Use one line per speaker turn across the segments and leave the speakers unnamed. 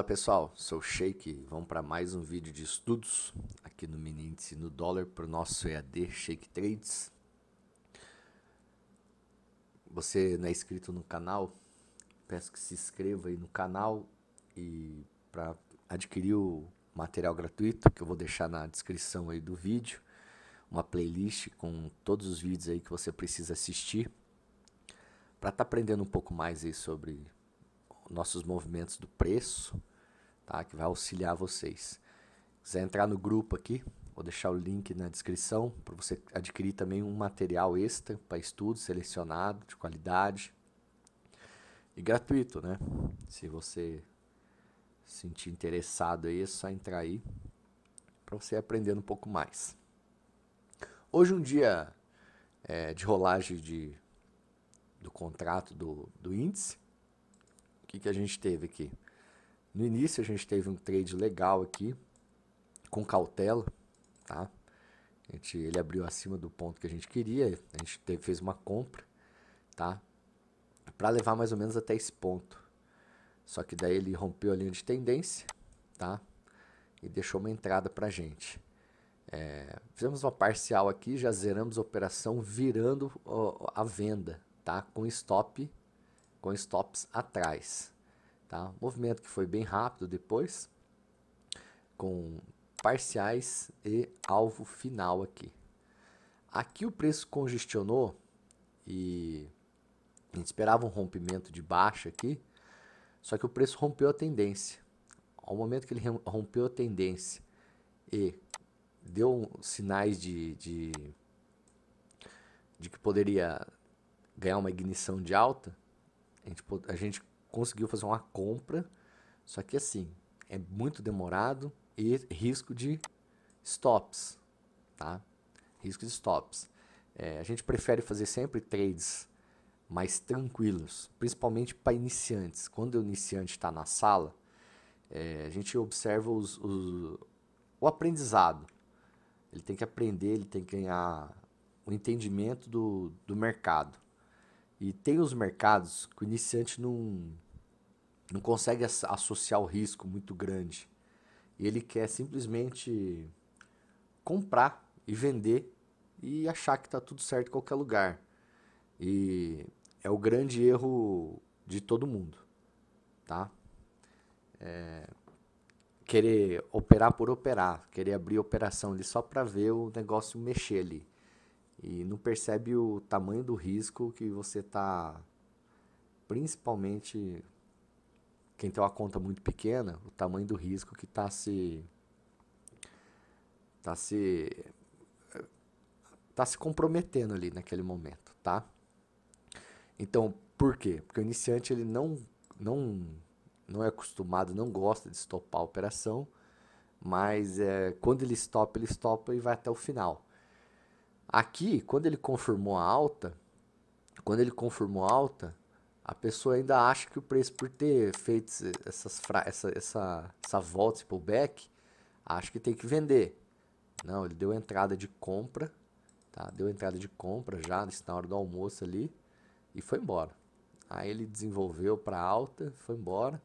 Fala pessoal, sou Shake. Vamos para mais um vídeo de estudos aqui no Mini Índice no Dólar para o nosso EAD Shake Trades. Você não é inscrito no canal? Peço que se inscreva aí no canal e para adquirir o material gratuito que eu vou deixar na descrição aí do vídeo, uma playlist com todos os vídeos aí que você precisa assistir para estar tá aprendendo um pouco mais aí sobre nossos movimentos do preço tá? Que vai auxiliar vocês. Se quiser entrar no grupo aqui, vou deixar o link na descrição para você adquirir também um material extra para estudo selecionado de qualidade e gratuito, né? Se você se sentir interessado aí, é só entrar aí para você aprender um pouco mais. Hoje é um dia é, de rolagem de, do contrato do, do índice. O que, que a gente teve aqui? No início a gente teve um trade legal aqui, com cautela, tá? A gente, ele abriu acima do ponto que a gente queria, a gente teve, fez uma compra, tá? Para levar mais ou menos até esse ponto. Só que daí ele rompeu a linha de tendência, tá? E deixou uma entrada pra gente. É, fizemos uma parcial aqui, já zeramos a operação virando a venda, tá? Com stop, com stops atrás, Tá? Movimento que foi bem rápido depois, com parciais e alvo final aqui. Aqui o preço congestionou e a gente esperava um rompimento de baixa aqui, só que o preço rompeu a tendência. Ao momento que ele rompeu a tendência e deu sinais de, de, de que poderia ganhar uma ignição de alta, a gente, a gente conseguiu fazer uma compra, só que assim, é muito demorado e risco de stops, tá? Risco de stops. É, a gente prefere fazer sempre trades mais tranquilos, principalmente para iniciantes. Quando o iniciante está na sala, é, a gente observa os, os, o aprendizado. Ele tem que aprender, ele tem que ganhar o entendimento do, do mercado. E tem os mercados que o iniciante não, não consegue associar o risco muito grande. Ele quer simplesmente comprar e vender e achar que está tudo certo em qualquer lugar. E é o grande erro de todo mundo, tá? É, querer operar por operar, querer abrir operação ali só para ver o negócio mexer ali e não percebe o tamanho do risco que você está, principalmente quem tem uma conta muito pequena, o tamanho do risco que está se está se está se comprometendo ali naquele momento, tá? Então, por quê? Porque o iniciante ele não não não é acostumado, não gosta de estopar a operação, mas é, quando ele estopa, ele stopa e vai até o final. Aqui, quando ele confirmou a alta, quando ele confirmou a alta, a pessoa ainda acha que o preço por ter feito essas essa, essa, essa volta, esse pullback, acha que tem que vender. Não, ele deu entrada de compra, tá? Deu entrada de compra já na hora do almoço ali e foi embora. Aí ele desenvolveu para alta, foi embora.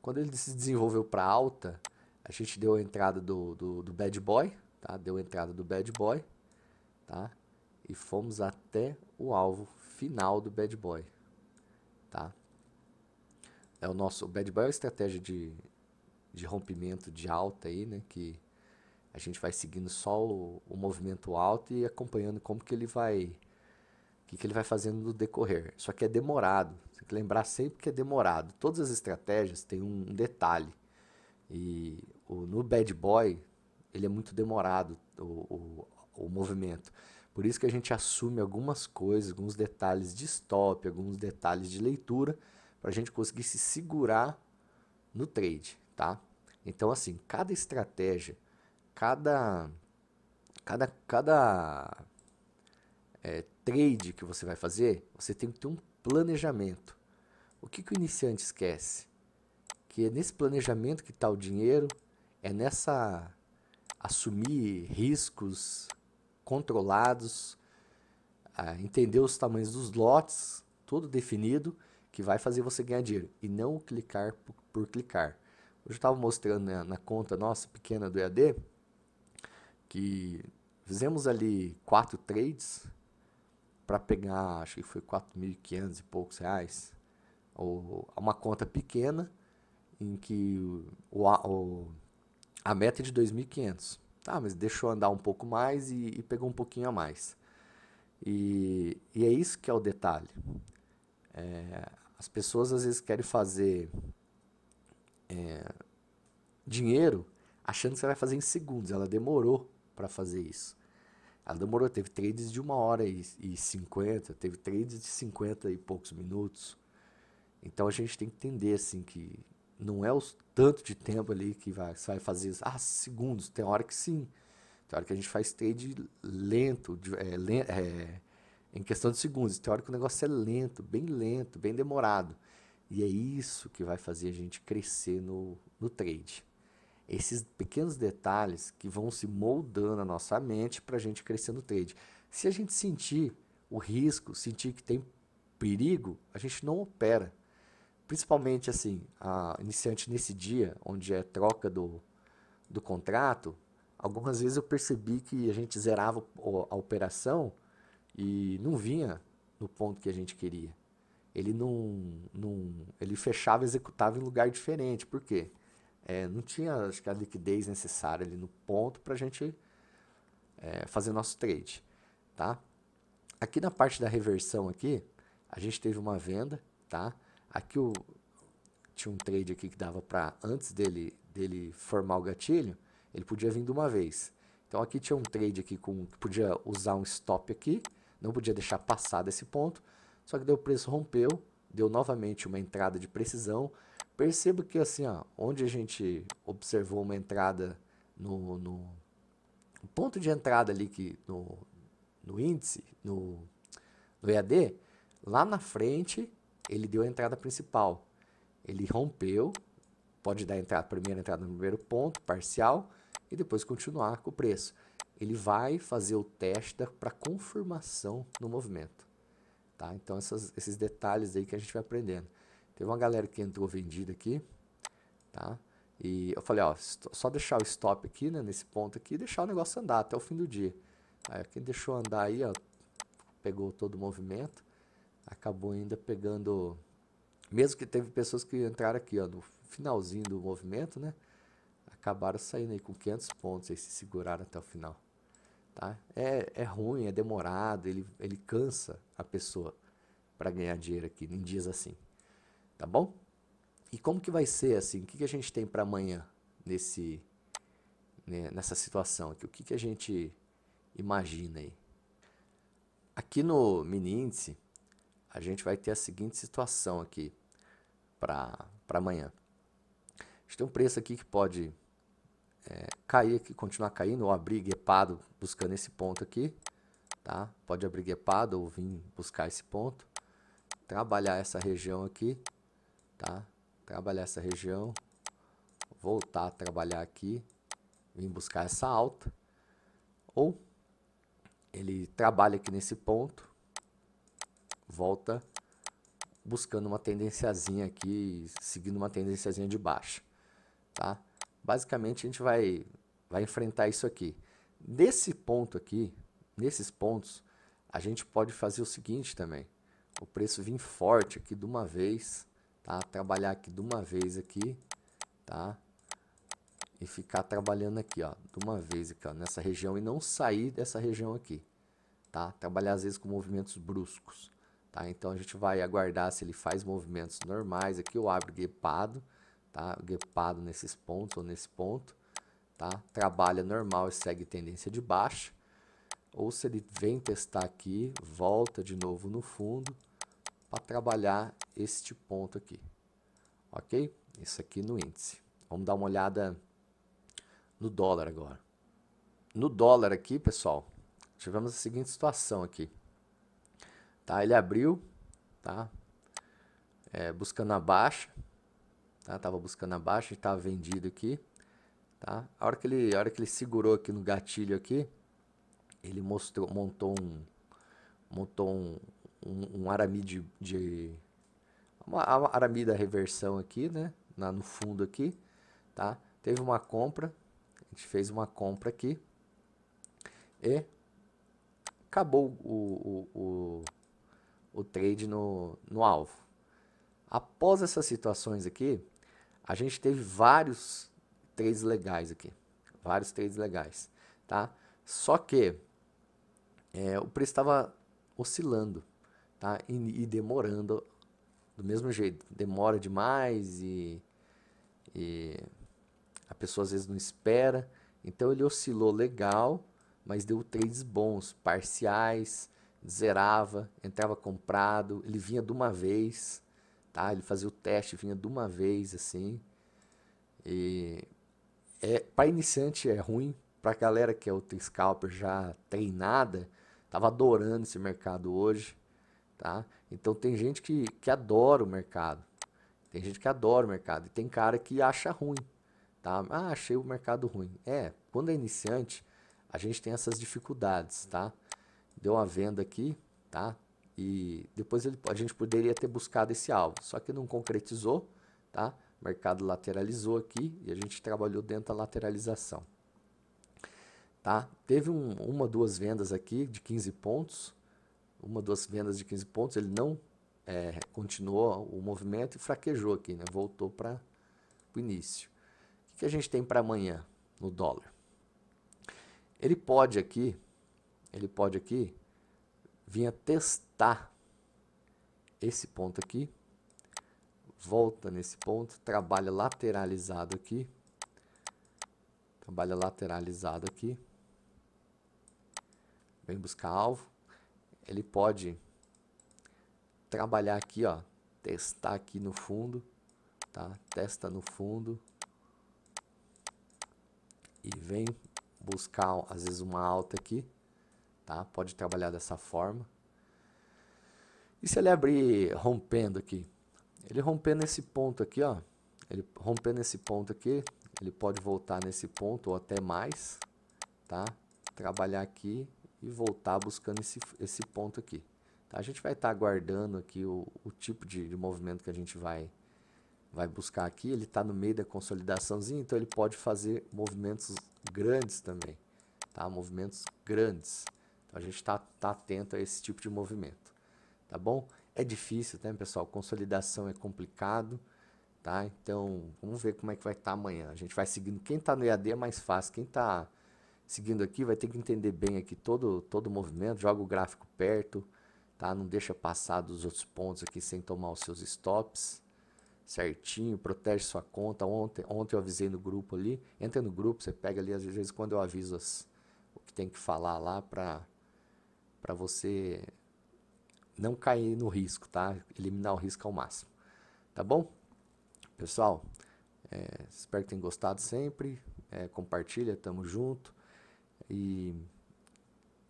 Quando ele se desenvolveu para alta, a gente deu a entrada do, do, do bad boy, tá? Deu a entrada do bad boy tá? E fomos até o alvo final do bad boy, tá? É o nosso o bad boy é uma estratégia de, de rompimento de alta aí, né? Que a gente vai seguindo só o, o movimento alto e acompanhando como que ele vai o que, que, ele vai fazendo no decorrer. Só que é demorado. Você tem que lembrar sempre que é demorado. Todas as estratégias têm um detalhe. E o, no bad boy, ele é muito demorado. O, o, o movimento. Por isso que a gente assume algumas coisas, alguns detalhes de stop, alguns detalhes de leitura, para a gente conseguir se segurar no trade, tá? Então, assim, cada estratégia, cada, cada, cada é, trade que você vai fazer, você tem que ter um planejamento. O que, que o iniciante esquece? Que é nesse planejamento que está o dinheiro, é nessa assumir riscos, controlados, entender os tamanhos dos lotes, tudo definido, que vai fazer você ganhar dinheiro e não clicar por, por clicar. Hoje eu estava mostrando na, né, na conta nossa pequena do EAD que fizemos ali quatro trades para pegar, acho que foi 4.500 e poucos reais, ou uma conta pequena em que o, o a meta é de 2.500. Tá, mas deixou andar um pouco mais e, e pegou um pouquinho a mais. E, e, é isso que é o detalhe. É, as pessoas às vezes querem fazer é, dinheiro achando que você vai fazer em segundos. Ela demorou para fazer isso. Ela demorou, teve trades de uma hora e, e 50, teve trades de 50 e poucos minutos. Então a gente tem que entender assim que não é o tanto de tempo ali que vai, você vai fazer isso. Ah, segundos, tem hora que sim. Tem hora que a gente faz trade lento, de, é, lento é, em questão de segundos. Tem hora que o negócio é lento, bem lento, bem demorado. E é isso que vai fazer a gente crescer no, no trade. Esses pequenos detalhes que vão se moldando a nossa mente para a gente crescer no trade. Se a gente sentir o risco, sentir que tem perigo, a gente não opera principalmente assim, a iniciante nesse dia, onde é troca do, do contrato, algumas vezes eu percebi que a gente zerava a operação e não vinha no ponto que a gente queria. Ele não, não ele fechava e executava em lugar diferente. Por quê? É, não tinha acho que a liquidez necessária ali no ponto para a gente é, fazer nosso trade, tá? Aqui na parte da reversão aqui, a gente teve uma venda, tá? Aqui o, tinha um trade aqui que dava para, antes dele, dele formar o gatilho, ele podia vir de uma vez. Então aqui tinha um trade aqui com, que podia usar um stop aqui, não podia deixar passar desse ponto, só que deu o preço rompeu, deu novamente uma entrada de precisão. Perceba que assim, ó, onde a gente observou uma entrada no, no ponto de entrada ali que no, no índice, no, no EAD, lá na frente ele deu a entrada principal. Ele rompeu, pode dar a, entrada, primeira entrada no primeiro ponto, parcial, e depois continuar com o preço. Ele vai fazer o teste para confirmação no movimento. Tá? Então, essas, esses detalhes aí que a gente vai aprendendo. Teve uma galera que entrou vendida aqui, tá? E eu falei, ó, só deixar o stop aqui, né, nesse ponto aqui, e deixar o negócio andar até o fim do dia. Aí quem deixou andar aí, ó, pegou todo o movimento, acabou ainda pegando. Mesmo que teve pessoas que entraram aqui ó, no finalzinho do movimento, né? Acabaram saindo aí com 500 pontos e se seguraram até o final. Tá? É, é ruim, é demorado, ele, ele cansa a pessoa para ganhar dinheiro aqui em dias assim. Tá bom? E como que vai ser assim? O que, que a gente tem para amanhã nesse né, nessa situação aqui? O que, que a gente imagina aí? Aqui no mini índice, a gente vai ter a seguinte situação aqui para amanhã. A gente tem um preço aqui que pode é, cair aqui, continuar caindo, ou abrir guepado buscando esse ponto aqui. Tá? Pode abrir guepado ou vir buscar esse ponto. Trabalhar essa região aqui. Tá? Trabalhar essa região. Voltar a trabalhar aqui. Vim buscar essa alta. Ou ele trabalha aqui nesse ponto volta buscando uma tendenciazinha aqui, seguindo uma tendenciazinha de baixa, tá? Basicamente a gente vai vai enfrentar isso aqui. Nesse ponto aqui, nesses pontos, a gente pode fazer o seguinte também. O preço vir forte aqui de uma vez, tá? Trabalhar aqui de uma vez aqui, tá? E ficar trabalhando aqui, ó, de uma vez aqui, ó, nessa região e não sair dessa região aqui, tá? Trabalhar às vezes com movimentos bruscos. Tá? Então a gente vai aguardar se ele faz movimentos normais. Aqui eu abro guepado, tá? guepado nesses pontos ou nesse ponto. Tá? Trabalha normal e segue tendência de baixa. Ou se ele vem testar aqui, volta de novo no fundo para trabalhar este ponto aqui. Ok? Isso aqui no índice. Vamos dar uma olhada no dólar agora. No dólar aqui, pessoal, tivemos a seguinte situação aqui. Tá? Ele abriu, tá? É, buscando a baixa, tá? Tava buscando a baixa, estava vendido aqui, tá? A hora que ele, a hora que ele segurou aqui no gatilho aqui, ele mostrou, montou um, montou um, um, um arame de, de uma, uma arame da reversão aqui, né? Na, no fundo aqui, tá? Teve uma compra, a gente fez uma compra aqui e acabou o, o, o o trade no, no alvo. Após essas situações aqui, a gente teve vários trades legais aqui. Vários trades legais, tá? Só que é, o preço estava oscilando, tá? E, e, demorando do mesmo jeito. Demora demais e, e a pessoa às vezes não espera. Então ele oscilou legal, mas deu trades bons, parciais, zerava, entrava comprado, ele vinha de uma vez, tá? Ele fazia o teste, vinha de uma vez assim. E é para iniciante é ruim, para galera que é outra scalper já treinada, tava adorando esse mercado hoje, tá? Então tem gente que, que adora o mercado. Tem gente que adora o mercado e tem cara que acha ruim, tá? Ah, achei o mercado ruim. É, quando é iniciante, a gente tem essas dificuldades, tá? deu uma venda aqui, tá? E depois ele, a gente poderia ter buscado esse alvo, só que não concretizou, tá? O mercado lateralizou aqui e a gente trabalhou dentro da lateralização. Tá? Teve um, uma, duas vendas aqui de 15 pontos, uma, duas vendas de 15 pontos, ele não é, continuou o movimento e fraquejou aqui, né? voltou para o início. O que, que a gente tem para amanhã no dólar? Ele pode aqui ele pode aqui vir testar esse ponto aqui, volta nesse ponto, trabalha lateralizado aqui, trabalha lateralizado aqui, vem buscar alvo, ele pode trabalhar aqui, ó, testar aqui no fundo, tá? Testa no fundo e vem buscar às vezes uma alta aqui tá? Pode trabalhar dessa forma. E se ele abrir rompendo aqui? Ele rompendo esse ponto aqui, ó. Ele rompendo esse ponto aqui, ele pode voltar nesse ponto ou até mais, tá? Trabalhar aqui e voltar buscando esse, esse ponto aqui. Tá? A gente vai estar tá aguardando aqui o, o tipo de, de movimento que a gente vai, vai buscar aqui. Ele está no meio da consolidaçãozinha, então ele pode fazer movimentos grandes também, tá? Movimentos grandes a gente está tá atento a esse tipo de movimento, tá bom? É difícil, né, pessoal? Consolidação é complicado, tá? Então vamos ver como é que vai estar tá amanhã. A gente vai seguindo. Quem está no EAD é mais fácil. Quem está seguindo aqui vai ter que entender bem aqui todo todo o movimento. Joga o gráfico perto, tá? Não deixa passar dos outros pontos aqui sem tomar os seus stops certinho, protege sua conta. Ontem, ontem eu avisei no grupo ali. Entra no grupo, você pega ali, às vezes quando eu aviso as, o que tem que falar lá para para você não cair no risco, tá? Eliminar o risco ao máximo. Tá bom? Pessoal, é, espero que tenham gostado sempre. É, compartilha, tamo junto. E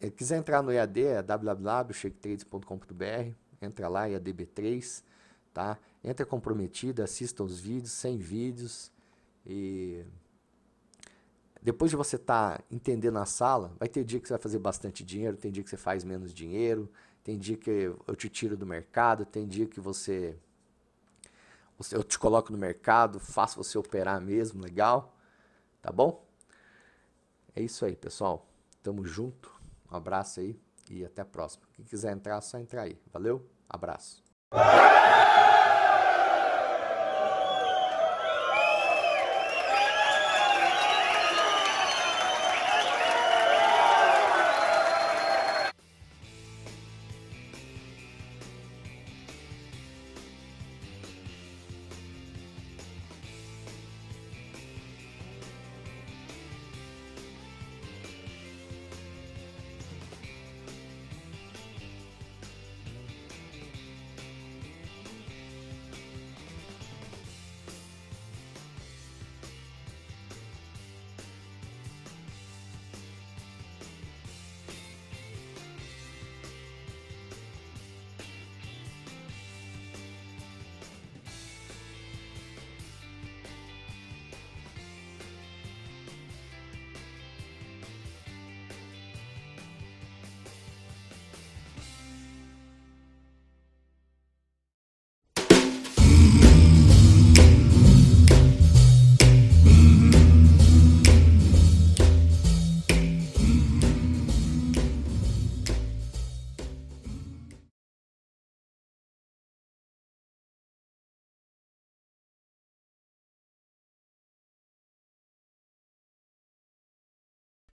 é, quiser entrar no EAD, é www.shaketrades.com.br. Entra lá, EADB3, tá? Entra comprometida, assista os vídeos, sem vídeos. E depois de você estar tá entendendo a sala, vai ter dia que você vai fazer bastante dinheiro, tem dia que você faz menos dinheiro, tem dia que eu te tiro do mercado, tem dia que você, eu te coloco no mercado, faço você operar mesmo, legal? Tá bom? É isso aí, pessoal. Tamo junto. Um abraço aí e até a próxima. Quem quiser entrar, é só entrar aí. Valeu? Abraço.